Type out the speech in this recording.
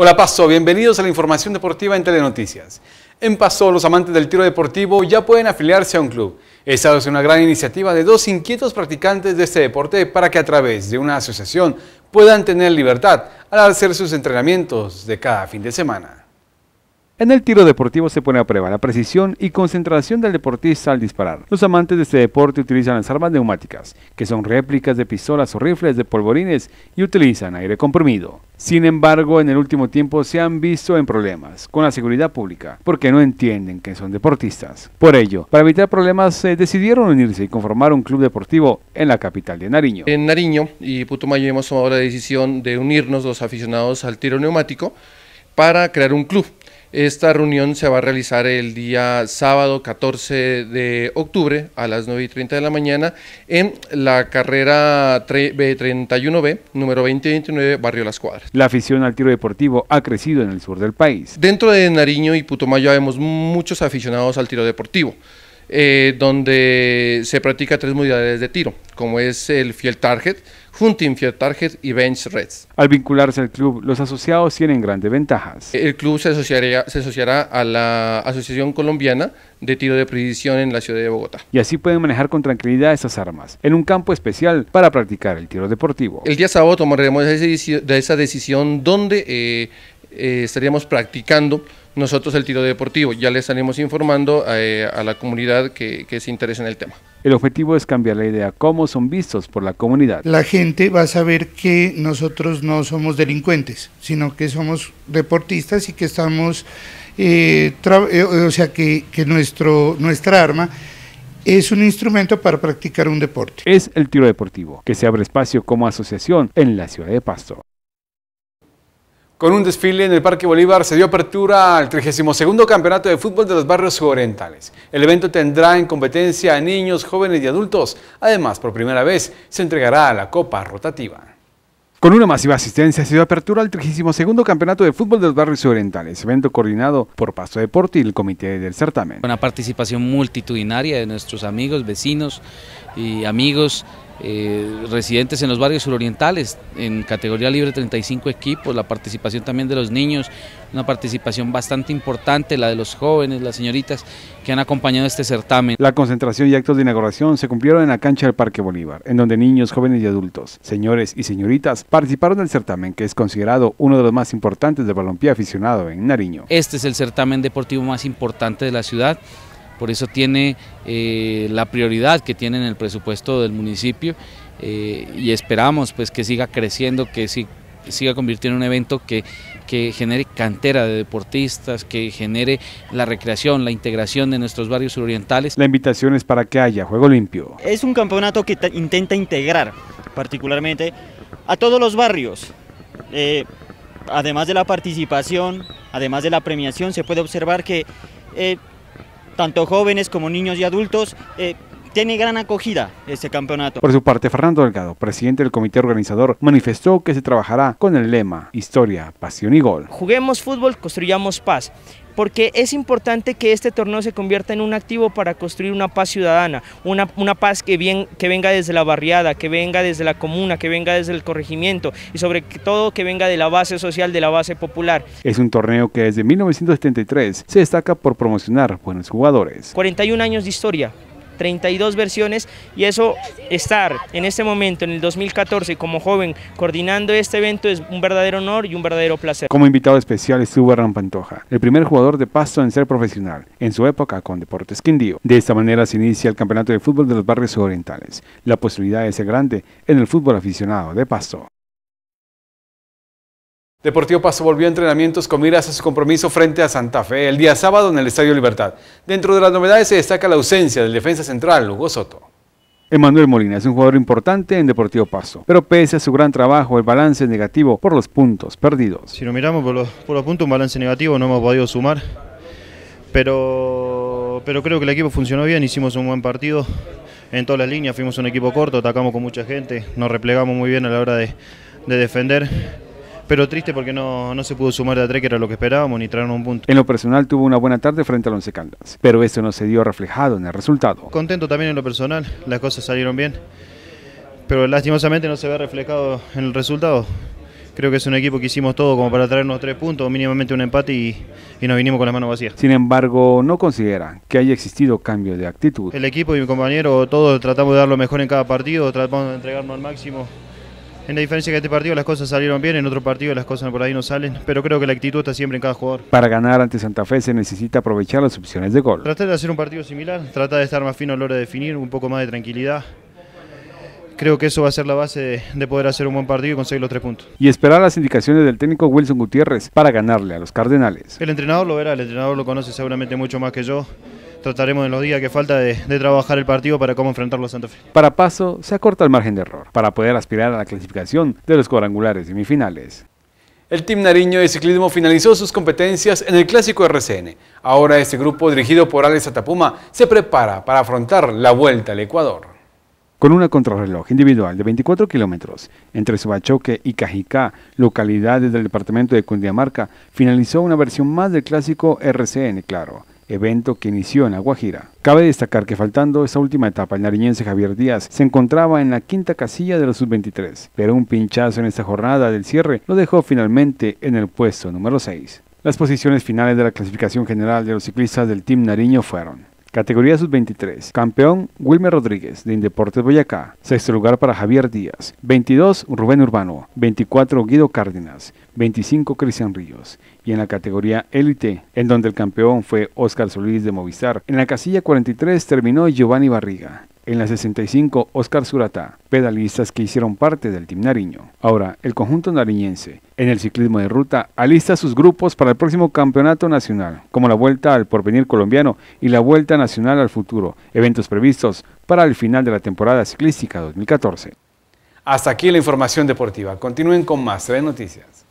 Hola Paso, bienvenidos a la información deportiva en Telenoticias. En Paso, los amantes del tiro deportivo ya pueden afiliarse a un club. Esta es una gran iniciativa de dos inquietos practicantes de este deporte para que a través de una asociación puedan tener libertad al hacer sus entrenamientos de cada fin de semana. En el tiro deportivo se pone a prueba la precisión y concentración del deportista al disparar. Los amantes de este deporte utilizan las armas neumáticas, que son réplicas de pistolas o rifles de polvorines y utilizan aire comprimido. Sin embargo, en el último tiempo se han visto en problemas con la seguridad pública, porque no entienden que son deportistas. Por ello, para evitar problemas, decidieron unirse y conformar un club deportivo en la capital de Nariño. En Nariño y Putumayo hemos tomado la decisión de unirnos los aficionados al tiro neumático para crear un club esta reunión se va a realizar el día sábado 14 de octubre a las 9 y 30 de la mañana en la carrera b 31B, número 2029, Barrio Las Cuadras. La afición al tiro deportivo ha crecido en el sur del país. Dentro de Nariño y Putumayo vemos muchos aficionados al tiro deportivo. Eh, donde se practica tres modalidades de tiro, como es el fiel target, Hunting Fiat Target y Bench Reds. Al vincularse al club, los asociados tienen grandes ventajas. El club se, asociaría, se asociará a la Asociación Colombiana de Tiro de Precisión en la ciudad de Bogotá. Y así pueden manejar con tranquilidad esas armas en un campo especial para practicar el tiro deportivo. El día sábado tomaremos de esa decisión donde eh, eh, estaríamos practicando nosotros el tiro deportivo. Ya le estaremos informando eh, a la comunidad que, que se interesa en el tema. El objetivo es cambiar la idea cómo son vistos por la comunidad. La gente va a saber que nosotros no somos delincuentes, sino que somos deportistas y que estamos, eh, eh, o sea, que, nuestro, nuestra arma es un instrumento para practicar un deporte. Es el tiro deportivo, que se abre espacio como asociación en la ciudad de Pasto. Con un desfile en el Parque Bolívar se dio apertura al 32 Campeonato de Fútbol de los Barrios Orientales. El evento tendrá en competencia a niños, jóvenes y adultos. Además, por primera vez, se entregará a la Copa Rotativa. Con una masiva asistencia se dio apertura al 32 Campeonato de Fútbol de los Barrios Orientales, evento coordinado por Pasto Deporte y el Comité del Certamen. Una participación multitudinaria de nuestros amigos, vecinos y amigos eh, residentes en los barrios surorientales, en categoría libre 35 equipos, la participación también de los niños, una participación bastante importante, la de los jóvenes, las señoritas que han acompañado este certamen. La concentración y actos de inauguración se cumplieron en la cancha del Parque Bolívar, en donde niños, jóvenes y adultos, señores y señoritas participaron del certamen que es considerado uno de los más importantes del balompié aficionado en Nariño. Este es el certamen deportivo más importante de la ciudad por eso tiene eh, la prioridad que tiene en el presupuesto del municipio eh, y esperamos pues que siga creciendo, que siga convirtiendo en un evento que, genere cantera de deportistas, que genere la recreación, la integración de nuestros barrios surorientales. La invitación es para que haya juego limpio. Es un campeonato que intenta integrar particularmente a todos los barrios. Eh, además de la participación, además de la premiación, se puede observar que tanto jóvenes como niños y adultos, eh, tiene gran acogida este campeonato. Por su parte, Fernando Delgado, presidente del comité organizador, manifestó que se trabajará con el lema Historia, Pasión y Gol. Juguemos fútbol, construyamos paz porque es importante que este torneo se convierta en un activo para construir una paz ciudadana, una, una paz que venga desde la barriada, que venga desde la comuna, que venga desde el corregimiento y sobre todo que venga de la base social, de la base popular. Es un torneo que desde 1973 se destaca por promocionar buenos jugadores. 41 años de historia, 32 versiones y eso estar en este momento, en el 2014, como joven coordinando este evento es un verdadero honor y un verdadero placer. Como invitado especial estuvo Hernán Pantoja, el primer jugador de Pasto en ser profesional, en su época con Deportes Quindío. De esta manera se inicia el Campeonato de Fútbol de los Barrios Orientales. La posibilidad es grande en el fútbol aficionado de Pasto. Deportivo Paso volvió a entrenamientos con miras a su compromiso frente a Santa Fe el día sábado en el Estadio Libertad. Dentro de las novedades se destaca la ausencia del defensa central, Hugo Soto. Emanuel Molina es un jugador importante en Deportivo Paso, pero pese a su gran trabajo, el balance es negativo por los puntos perdidos. Si lo miramos por los, puntos, un balance negativo, no hemos podido sumar, pero, pero creo que el equipo funcionó bien, hicimos un buen partido en todas las líneas, fuimos un equipo corto, atacamos con mucha gente, nos replegamos muy bien a la hora de defender pero triste porque no, no se pudo sumar de a tres, que era lo que esperábamos, ni traer un punto. En lo personal tuvo una buena tarde frente al Once Caldas, pero eso no se dio reflejado en el resultado. Contento también en lo personal, las cosas salieron bien, pero lastimosamente no se ve reflejado en el resultado. Creo que es un equipo que hicimos todo como para traernos tres puntos, mínimamente un empate y, y nos vinimos con las manos vacías. Sin embargo, no consideran que haya existido cambio de actitud. El equipo y mi compañero, todos tratamos de dar lo mejor en cada partido, tratamos de entregarnos al máximo en la diferencia que este partido las cosas salieron bien, en otro partido las cosas por ahí no salen, pero creo que la actitud está siempre en cada jugador. Para ganar ante Santa Fe se necesita aprovechar las opciones de gol. Tratar de hacer un partido similar, tratar de estar más fino a la hora de definir, un poco más de tranquilidad, creo que eso va a ser la base de, de, poder hacer un buen partido y conseguir los tres puntos. Y esperar las indicaciones del técnico Wilson Gutiérrez para ganarle a los Cardenales. El entrenador lo verá, el entrenador lo conoce seguramente mucho más que yo trataremos en los días que falta de, trabajar el partido para cómo enfrentarlo a Santa Fe. Para Paso se acorta el margen de error para poder aspirar a la clasificación de los cuadrangulares semifinales. El Team Nariño de Ciclismo finalizó sus competencias en el Clásico RCN. Ahora este grupo dirigido por Alex Atapuma se prepara para afrontar la Vuelta al Ecuador. Con una contrarreloj individual de 24 kilómetros entre Subachoque y Cajicá, localidades del departamento de Cundinamarca, finalizó una versión más del clásico RCN Claro evento que inició en La Guajira. Cabe destacar que faltando esa última etapa, el nariñense Javier Díaz se encontraba en la quinta casilla de los sub-23, pero un pinchazo en esta jornada del cierre lo dejó finalmente en el puesto número 6. Las posiciones finales de la clasificación general de los ciclistas del Team Nariño fueron Categoría sub-23. Campeón Wilmer Rodríguez de Indeportes Boyacá. Sexto lugar para Javier Díaz. 22 Rubén Urbano. 24 Guido Cárdenas. 25 Cristian Ríos. Y en la categoría élite, en donde el campeón fue Óscar Solís de Movistar. En la casilla 43 terminó Giovanni Barriga en la 65 Oscar Surata, pedalistas que hicieron parte del Team Nariño. Ahora, el conjunto nariñense en el ciclismo de ruta alista sus grupos para el próximo campeonato nacional, como la Vuelta al Porvenir colombiano y la Vuelta Nacional al Futuro, eventos previstos para el final de la temporada ciclística 2014. Hasta aquí la información deportiva. Continúen con más TV Noticias.